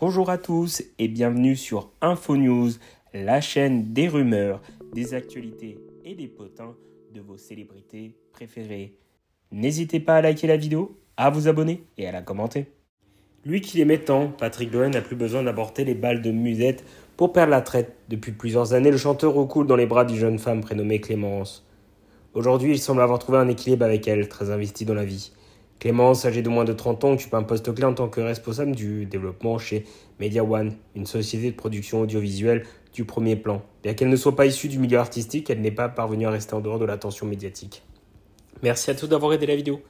Bonjour à tous et bienvenue sur InfoNews, la chaîne des rumeurs, des actualités et des potins de vos célébrités préférées. N'hésitez pas à liker la vidéo, à vous abonner et à la commenter. Lui qui les tant, Patrick Doyle n'a plus besoin d'aborter les balles de musette pour perdre la traite. Depuis plusieurs années, le chanteur recoule dans les bras d'une jeune femme prénommée Clémence. Aujourd'hui, il semble avoir trouvé un équilibre avec elle, très investi dans la vie. Clémence, âgée de moins de 30 ans, occupe un poste clé en tant que responsable du développement chez Media One, une société de production audiovisuelle du premier plan. Bien qu'elle ne soit pas issue du milieu artistique, elle n'est pas parvenue à rester en dehors de l'attention médiatique. Merci à tous d'avoir aidé la vidéo.